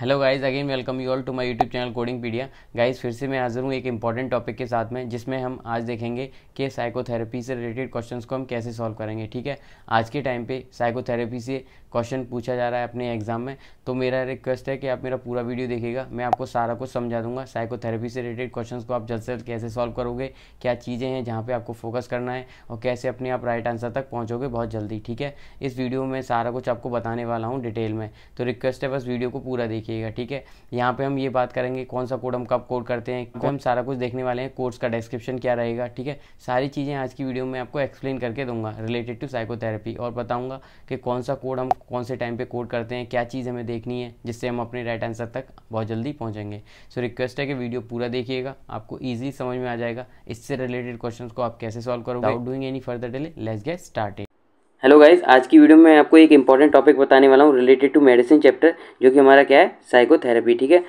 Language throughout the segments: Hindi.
hello guys again welcome you all to my YouTube channel coding pedia guys फिर से मैं हाजिर हूँ एक इंपॉर्टेंट टॉपिक के साथ में जिसमें हम आज देखेंगे कि साइकोथेरेपी से रिलेटेड क्वेश्चंस को हम कैसे सॉल्व करेंगे ठीक है आज के टाइम पे साइकोथेरेपी से क्वेश्चन पूछा जा रहा है अपने एग्जाम में तो मेरा रिक्वेस्ट है कि आप मेरा पूरा वीडियो देखेगा मैं आपको सारा कुछ समझा दूंगा साइकोथेरेपी से रिलेटेड क्वेश्चन को आप जल्द से जल्द कैसे सॉल्व करोगे क्या चीज़ें हैं जहाँ पर आपको फोकस करना है और कैसे अपने आप राइट आंसर तक पहुँचोगे बहुत जल्दी ठीक है इस वीडियो में सारा कुछ आपको बताने वाला हूँ डिटेल में तो रिक्वेस्ट है बस वीडियो को पूरा देखिए देखिएगा ठीक है यहाँ पे हम ये बात करेंगे कौन सा कोड हम कब कोड करते हैं तो हम सारा कुछ देखने वाले हैं कोर्स का डिस्क्रिप्शन क्या रहेगा ठीक है सारी चीज़ें आज की वीडियो में आपको एक्सप्लेन करके दूंगा रिलेटेड टू साइकोथेरेपी और बताऊँगा कि कौन सा कोड हम कौन से टाइम पर कोड करते हैं क्या चीज़ हमें देखनी है जिससे हम अपने राइट आंसर तक बहुत जल्दी पहुँचेंगे सो रिक्वेस्ट है कि वीडियो पूरा देखिएगा आपको ईजी समझ में आ जाएगा इससे रिलेटेड क्वेश्चन को आप कैसे सॉल्व करोगे doing any further delay let's get started hello guys आज की वीडियो में आपको एक इंपॉर्टेंट टॉपिक बताने वाला हूँ रिलेटेड टू मेडिसिन चैप्टर जो कि हमारा क्या है साइकोथेरेपी ठीक है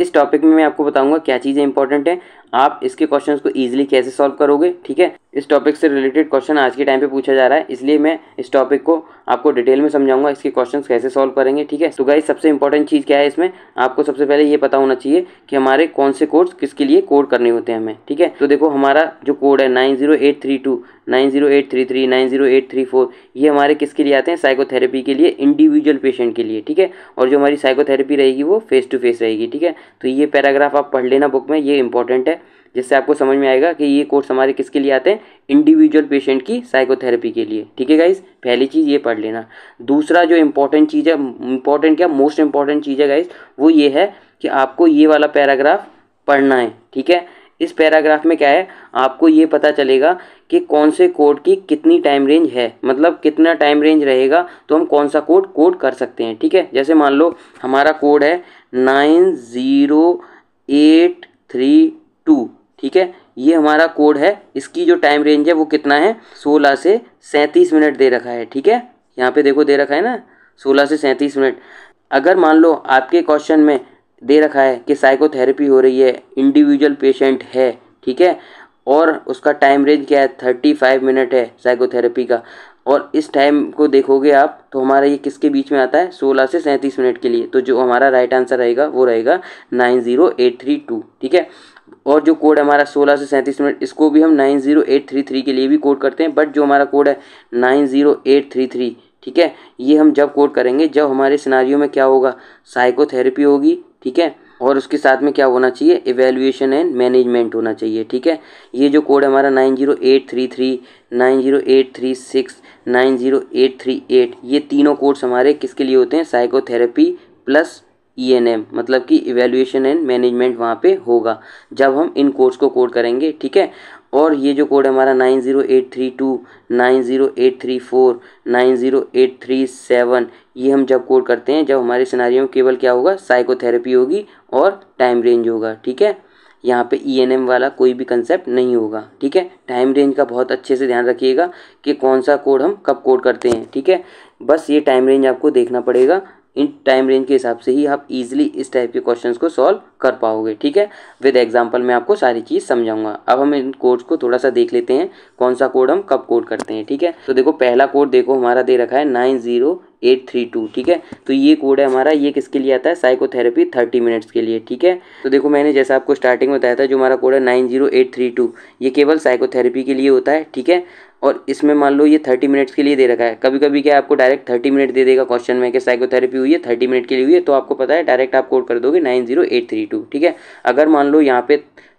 इस टॉपिक में मैं आपको बताऊंगा क्या चीज़ें इंपॉर्टेंट हैं आप इसके क्वेश्चंस को ईजिली कैसे सॉल्व करोगे ठीक है इस टॉपिक से रिलेटेड क्वेश्चन आज के टाइम पे पूछा जा रहा है इसलिए मैं इस टॉपिक को आपको डिटेल में समझाऊंगा इसके क्वेश्चन कैसे सॉल्व करेंगे ठीक है तो गाइज सबसे इंपॉर्टेंट चीज़ क्या है इसमें आपको सबसे पहले ये पता होना चाहिए कि हमारे कौन से कोड्स किसके लिए कोड करने होते हैं हमें ठीक है तो देखो हमारा जो कोड है nine zero eight three two nine zero eight three three nine zero eight three four ये हमारे किसके लिए आते हैं साइकोथेरेपी के लिए इंडिविजुअल पेशेंट के लिए ठीक है और जो हमारी साइकोथेरेपी रहेगी वो फेस टू फेस रहेगी ठीक है तो ये पैराग्राफ आप पढ़ लेना बुक में ये इंपॉर्टेंट है जिससे आपको समझ में आएगा कि ये कोर्स हमारे किसके लिए आते हैं इंडिविजुअल पेशेंट की साइकोथेरेपी के लिए ठीक है गाइज पहली चीज़ ये पढ़ लेना दूसरा जो इम्पोर्टेंट चीज़ है इंपॉर्टेंट क्या मोस्ट इंपॉर्टेंट चीज़ है गाइज वो ये है कि आपको ये वाला पैराग्राफ पढ़ना है ठीक है इस पैराग्राफ में क्या है आपको ये पता चलेगा कि कौन से कोड की कितनी टाइम रेंज है मतलब कितना टाइम रेंज रहेगा तो हम कौन सा कोड कोड कर सकते हैं ठीक है जैसे मान लो हमारा कोड है nine zero eight three two ठीक है ये हमारा कोड है इसकी जो टाइम रेंज है वो कितना है सोलह से सैंतीस मिनट दे रखा है ठीक है यहाँ पे देखो दे रखा है ना सोलह से सैंतीस मिनट अगर मान लो आपके क्वेश्चन में दे रखा है कि साइकोथेरेपी हो रही है इंडिविजुअल पेशेंट है ठीक है और उसका टाइम रेंज क्या है थर्टी फाइव मिनट है साइकोथेरेपी का और इस टाइम को देखोगे आप तो हमारा ये किसके बीच में आता है सोलह से सैंतीस मिनट के लिए तो जो हमारा राइट आंसर रहेगा वो रहेगा nine zero eight three two ठीक है और जो कोड हमारा सोलह से सैंतीस मिनट इसको भी हम nine zero eight three three के लिए भी कोड करते हैं बट जो हमारा कोड है nine zero eight three three ठीक है ये हम जब कोड करेंगे जब हमारे सिनारियों में क्या होगा साइकोथेरेपी होगी ठीक है और उसके साथ में क्या होना चाहिए इवेल्युएशन एंड मैनेजमेंट होना चाहिए ठीक है ये जो कोड हमारा nine zero eight three three nine zero eight three six nine zero eight three eight ये तीनों कोड्स हमारे किसके लिए होते हैं psychotherapy plus E N M मतलब कि इवेल्यूएशन एंड मैनेजमेंट वहाँ पे होगा जब हम इन कोर्स को कोड करेंगे ठीक है और ये जो कोड है हमारा nine zero eight three two nine zero eight three four nine zero eight three seven ये हम जब कोड करते हैं जब हमारे सिनारियों में केवल क्या होगा साइकोथेरेपी होगी और टाइम रेंज होगा ठीक है यहाँ पे ई एन एम वाला कोई भी कंसेप्ट नहीं होगा ठीक है टाइम रेंज का बहुत अच्छे से ध्यान रखिएगा कि कौन सा कोड हम कब कोड करते हैं ठीक है बस ये टाइम रेंज आपको देखना पड़ेगा इन टाइम रेंज के हिसाब से ही आप इजीली इस टाइप के क्वेश्चंस को सॉल्व कर पाओगे ठीक है विद एग्जांपल मैं आपको सारी चीज़ समझाऊंगा अब हम इन कोड्स को थोड़ा सा देख लेते हैं कौन सा कोड हम कब कोड करते हैं ठीक है तो देखो पहला कोड देखो हमारा दे रखा है nine zero eight three two ठीक है तो ये कोड है हमारा ये किसके लिए आता है साइकोथेरेपी थर्टी मिनट्स के लिए ठीक है तो देखो मैंने जैसा आपको स्टार्टिंग में बताया था जो हमारा कोड है nine zero eight three two ये केवल साइकोथेरेपी के लिए होता है ठीक है और इसमें मान लो ये थर्टी मिनट्स के लिए दे रखा है कभी कभी क्या आपको डायरेक्ट थर्टी मिनट दे देगा क्वेश्चन में कि साइकोथेरेपी हुई है थर्टी मिनट के लिए हुई है तो आपको पता है डायरेक्ट आप कोड कर दोगे nine zero eight three two ठीक है अगर मान लो यहाँ पे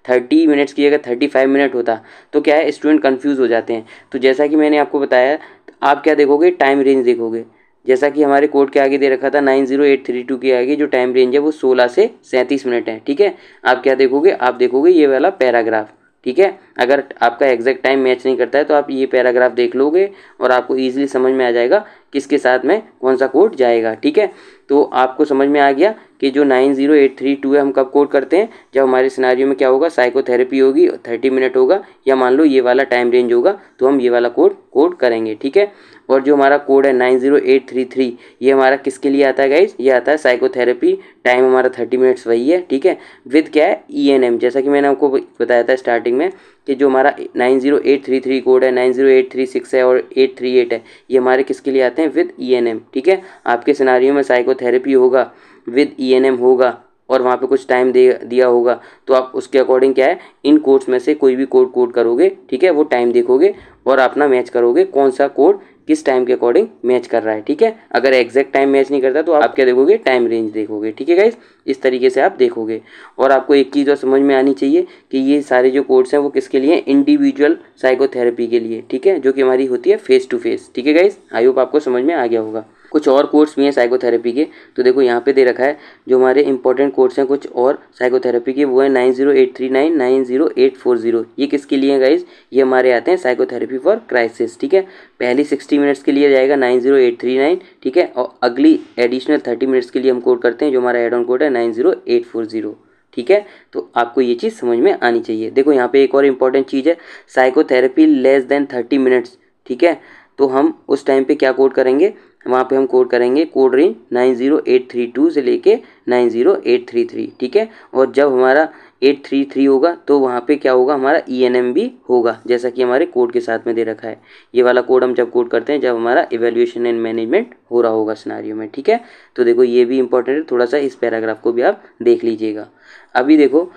थर्टी मिनट्स की अगर थर्टी फाइव मिनट होता तो क्या है स्टूडेंट कन्फ्यूज़ हो जाते हैं तो जैसा कि मैंने आपको बताया आप क्या देखोगे टाइम रेंज देखोगे जैसा कि हमारे कोड के आगे दे रखा था nine zero eight three two के आगे जो टाइम रेंज है वो सोलह से सैंतीस मिनट है ठीक है आप क्या देखोगे आप देखोगे ये वाला पैराग्राफ ठीक है अगर आपका एग्जैक्ट टाइम मैच नहीं करता है तो आप ये पैराग्राफ देख लोगे और आपको ईजिली समझ में आ जाएगा किसके साथ में कौन सा कोड जाएगा ठीक है तो आपको समझ में आ गया कि जो nine zero eight three two है हम कब कोड करते हैं जब हमारे सिनारियों में क्या होगा साइकोथेरेपी होगी थर्टी मिनट होगा या मान लो ये वाला टाइम रेंज होगा तो हम ये वाला कोड कोड करेंगे ठीक है और जो हमारा कोड है nine zero eight three three ये हमारा किसके लिए आता है गाइज ये आता है साइकोथेरेपी टाइम हमारा थर्टी मिनट्स वही है ठीक है विद क्या है ई एन एम जैसा कि मैंने आपको बताया था स्टार्टिंग में कि जो हमारा nine zero eight three three code है nine zero eight three six है और एट थ्री एट है ये हमारे किसके लिए आते हैं विद ईएनएम e ठीक है आपके सिनारियों में साइकोथेरेपी होगा विद ईएनएम e होगा और वहाँ पे कुछ टाइम दे दिया होगा तो आप उसके अकॉर्डिंग क्या है इन कोड्स में से कोई भी कोड कोड करोगे ठीक है वो टाइम देखोगे और अपना मैच करोगे कौन सा कोड किस टाइम के अकॉर्डिंग मैच कर रहा है ठीक है अगर एग्जैक्ट टाइम मैच नहीं करता तो आप क्या देखोगे टाइम रेंज देखोगे ठीक है गाइज इस तरीके से आप देखोगे और आपको एक चीज़ और समझ में आनी चाहिए कि ये सारे जो कोर्स हैं वो किसके लिए इंडिविजुअल साइकोथेरेपी के लिए ठीक है जो कि हमारी होती है फेस टू फेस ठीक है गाइज आई होप आपको समझ में आ गया होगा कुछ और कोर्स भी हैं साइकोथेरेपी के तो देखो यहाँ पे दे रखा है जो हमारे इंपॉर्टेंट कोर्स हैं कुछ और साइकोथेरेपी के वो है nine zero eight three nine nine zero eight four zero ये किसके लिए गाइज ये हमारे आते हैं साइकोथेरेपी फॉर क्राइसिस ठीक है पहली सिक्सटी मिनट्स के लिए जाएगा nine zero eight three nine ठीक है और अगली एडिशनल थर्टी मिनट्स के लिए हम कोड करते हैं जो हमारा एड ऑन कोड है nine zero eight four zero ठीक है तो आपको ये चीज़ समझ में आनी चाहिए देखो यहाँ पे एक और इम्पॉर्टेंट चीज़ है psychotherapy less than thirty minutes ठीक है तो हम उस टाइम पे क्या कोड करेंगे वहाँ पे हम कोड करेंगे code range nine zero eight three two से लेके nine zero eight three three ठीक है और जब हमारा एट थ्री थ्री होगा तो वहाँ पे क्या होगा हमारा ई एन एम भी होगा जैसा कि हमारे कोड के साथ में दे रखा है ये वाला कोड हम जब कोड करते हैं जब हमारा इवेल्यूएशन एंड मैनेजमेंट हो रहा होगा सिनारियों में ठीक है तो देखो ये भी इंपॉर्टेंट है थोड़ा सा इस पैराग्राफ को भी आप देख लीजिएगा अभी देखो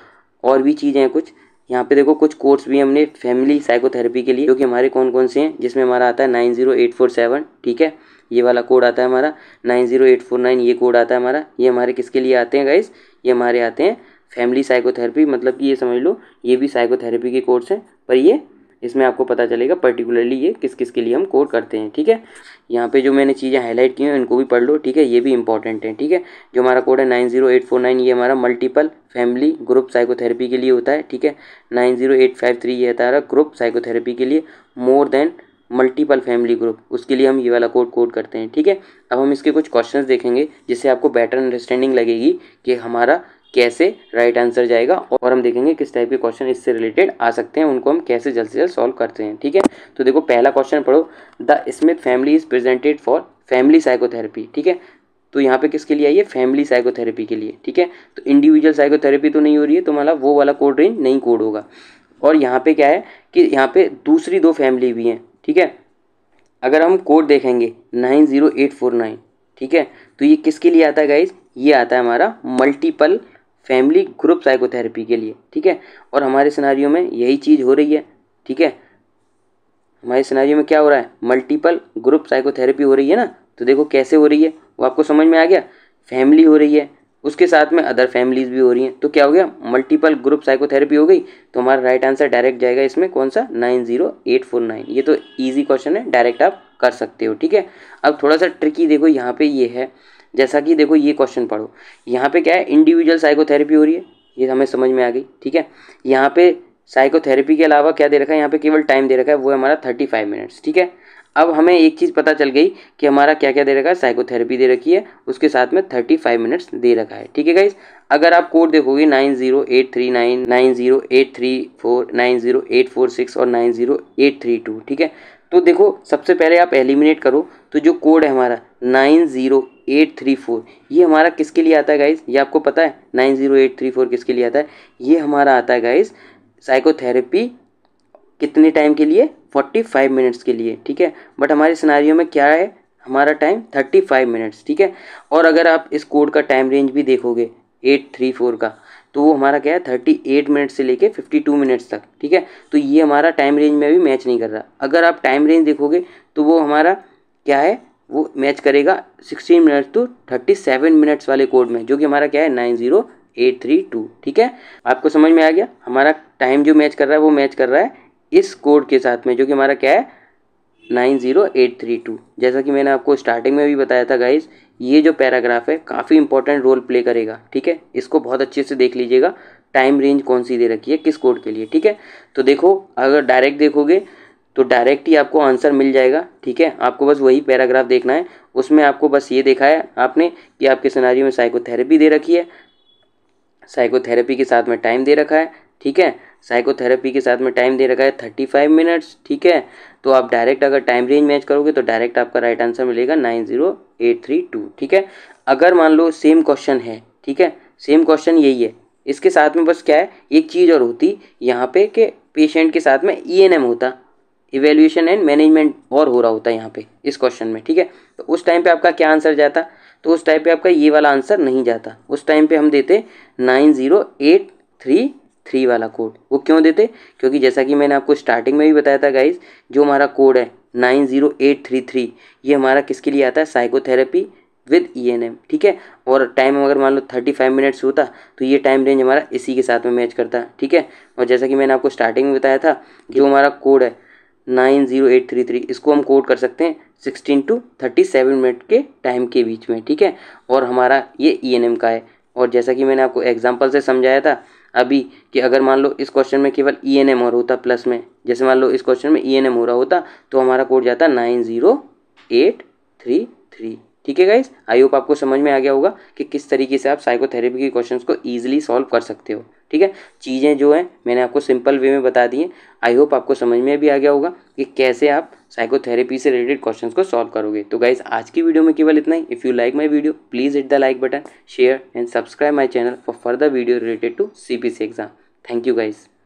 और भी चीज़ें हैं कुछ यहाँ पे देखो कुछ कोर्स भी हमने फैमिली साइकोथेरेपी के लिए जो कि हमारे कौन कौन से हैं जिसमें हमारा आता है nine zero eight four seven ठीक है ये वाला कोड आता है हमारा nine zero eight four nine ये कोड आता है हमारा ये हमारे किसके लिए आते हैं गाइस ये हमारे आते हैं फैमिली साइकोथेरेपी मतलब कि ये समझ लो ये भी साइकोथेरेपी के कोर्स हैं पर ये इसमें आपको पता चलेगा पर्टिकुलरली ये किस किस के लिए हम कोड करते हैं ठीक है यहाँ पे जो मैंने चीज़ें हाईलाइट की हैं इनको भी पढ़ लो ठीक है ये भी इंपॉर्टेंट है ठीक है जो हमारा कोड है nine zero eight four nine ये हमारा मल्टीपल फैमिली ग्रुप साइकोथेरेपी के लिए होता है ठीक है nine zero eight five three ये होता है ग्रुप साइकोथेरेपी के लिए more than multiple family group उसके लिए हम ये वाला कोड कोड करते हैं ठीक है अब हम इसके कुछ क्वेश्चंस देखेंगे जिससे आपको बेटर अंडरस्टैंडिंग लगेगी कि हमारा कैसे राइट आंसर जाएगा और हम देखेंगे किस टाइप के क्वेश्चन इससे रिलेटेड आ सकते हैं उनको हम कैसे जल्द से जल्द सॉल्व करते हैं ठीक है तो देखो पहला क्वेश्चन पढ़ो the Smith family is presented for family psychotherapy ठीक है तो यहाँ पे किसके लिए आई है फैमिली साइकोथेरेपी के लिए ठीक है तो इंडिविजुअल साइकोथेरेपी तो नहीं हो रही है तुम्हारा तो मतलब वो वाला कोड रेंज नहीं कोड होगा और यहाँ पे क्या है कि यहाँ पे दूसरी दो फैमिली भी हैं ठीक है अगर हम कोड देखेंगे nine zero eight four nine ठीक है तो ये किसके लिए आता है गाइज ये आता है हमारा मल्टीपल फैमिली ग्रुप साइकोथेरेपी के लिए ठीक है और हमारे सिनारियों में यही चीज़ हो रही है ठीक है हमारे सिनारियों में क्या हो रहा है मल्टीपल ग्रुप साइकोथेरेपी हो रही है ना तो देखो कैसे हो रही है वो आपको समझ में आ गया फैमिली हो रही है उसके साथ में अदर फैमिलीज भी हो रही हैं तो क्या हो गया मल्टीपल ग्रुप साइकोथेरेपी हो गई तो हमारा राइट आंसर डायरेक्ट जाएगा इसमें कौन सा nine zero eight four nine ये तो ईजी क्वेश्चन है डायरेक्ट आप कर सकते हो ठीक है अब थोड़ा सा ट्रिकी देखो यहाँ पे ये है जैसा कि देखो ये क्वेश्चन पढ़ो यहाँ पे क्या है इंडिविजुअल साइकोथेरेपी हो रही है ये हमें समझ में आ गई ठीक है यहाँ पे साइकोथेरेपी के अलावा क्या दे रखा है यहाँ पे केवल टाइम दे रखा है वो हमारा थर्टी फाइव मिनट्स ठीक है अब हमें एक चीज़ पता चल गई कि हमारा क्या क्या दे रखा है साइकोथेरेपी दे रखी है उसके साथ में थर्टी फाइव मिनट्स दे रखा है ठीक है गाइज अगर आप कोड देखोगे nine zero eight three nine nine zero eight three four nine zero eight four six और nine zero eight three two ठीक है तो देखो सबसे पहले आप एलिमिनेट करो तो जो कोड है हमारा nine zero eight three four ये हमारा किसके लिए आता है गाइज ये आपको पता है nine zero eight three four किसके लिए आता है ये हमारा आता है गाइज साइकोथेरेपी कितने टाइम के लिए फोर्टी फाइव मिनट्स के लिए ठीक है बट हमारे सिनारियों में क्या है हमारा टाइम थर्टी फाइव मिनट्स ठीक है और अगर आप इस कोड का टाइम रेंज भी देखोगे एट थ्री फोर का तो वो हमारा क्या है थर्टी एट मिनट से लेके फिफ्टी टू मिनट्स तक ठीक है तो ये हमारा टाइम रेंज में भी मैच नहीं कर रहा अगर आप टाइम रेंज देखोगे तो वो हमारा क्या है वो मैच करेगा sixteen minutes to thirty seven minutes वाले कोड में जो कि हमारा क्या है nine zero eight three two ठीक है आपको समझ में आ गया हमारा टाइम जो मैच कर रहा है वो मैच कर रहा है इस कोड के साथ में जो कि हमारा क्या है nine zero eight three two जैसा कि मैंने आपको स्टार्टिंग में भी बताया था गाइज ये जो पैराग्राफ है काफ़ी इंपॉर्टेंट रोल प्ले करेगा ठीक है इसको बहुत अच्छे से देख लीजिएगा टाइम रेंज कौन सी दे रखी है किस कोड के लिए ठीक है तो देखो अगर डायरेक्ट देखोगे तो डायरेक्ट ही आपको आंसर मिल जाएगा ठीक है आपको बस वही पैराग्राफ देखना है उसमें आपको बस ये देखा है आपने कि आपके सिनारी में साइकोथेरेपी दे रखी है साइकोथेरेपी के साथ में टाइम दे रखा है ठीक है साइकोथेरेपी के साथ में टाइम दे रखा है थर्टी फाइव मिनट्स ठीक है तो आप डायरेक्ट अगर टाइम रेंज मैच करोगे तो डायरेक्ट आपका राइट आंसर मिलेगा nine zero eight three two ठीक है अगर मान लो सेम क्वेश्चन है ठीक है सेम क्वेश्चन यही है इसके साथ में बस क्या है एक चीज़ और होती यहाँ पे कि पेशेंट के साथ में ई e होता इवेल्यूशन एंड मैनेजमेंट और हो रहा होता है यहाँ पे इस क्वेश्चन में ठीक है तो उस टाइम पे आपका क्या आंसर जाता तो उस टाइम पे आपका ये वाला आंसर नहीं जाता उस टाइम पे हम देते nine zero eight three three वाला कोड वो क्यों देते क्योंकि जैसा कि मैंने आपको स्टार्टिंग में भी बताया था गाइज जो हमारा कोड है nine zero eight three three ये हमारा किसके लिए आता है psychotherapy with E N M ठीक है और टाइम अगर मान लो थर्टी फाइव मिनट्स होता तो ये टाइम रेंज हमारा इसी के साथ में मैच करता ठीक है और जैसा कि मैंने आपको स्टार्टिंग में बताया था जो हमारा कोड है nine zero eight three three इसको हम कोड कर सकते हैं sixteen to thirty seven minute के टाइम के बीच में ठीक है और हमारा ये ई एन एम का है और जैसा कि मैंने आपको एग्जाम्पल से समझाया था अभी कि अगर मान लो इस क्वेश्चन में केवल ई एन एम और होता प्लस में जैसे मान लो इस क्वेश्चन में ई एन एम हो रहा होता तो हमारा कोड जाता nine zero eight three three ठीक है गाइज आई होप आपको समझ में आ गया होगा कि किस तरीके से आप साइकोथेरेपी के क्वेश्चंस को ईजिली सॉल्व कर सकते हो ठीक है चीज़ें जो हैं मैंने आपको सिंपल वे में बता दी हैं आई होप आपको समझ में भी आ गया होगा कि कैसे आप साइकोथेरेपी से रिलेटेड क्वेश्चंस को सॉल्व करोगे तो गाइज आज की वीडियो में केवल इतना ही if you like my video please hit the like button share and subscribe my channel for further video related to C exam thank you guys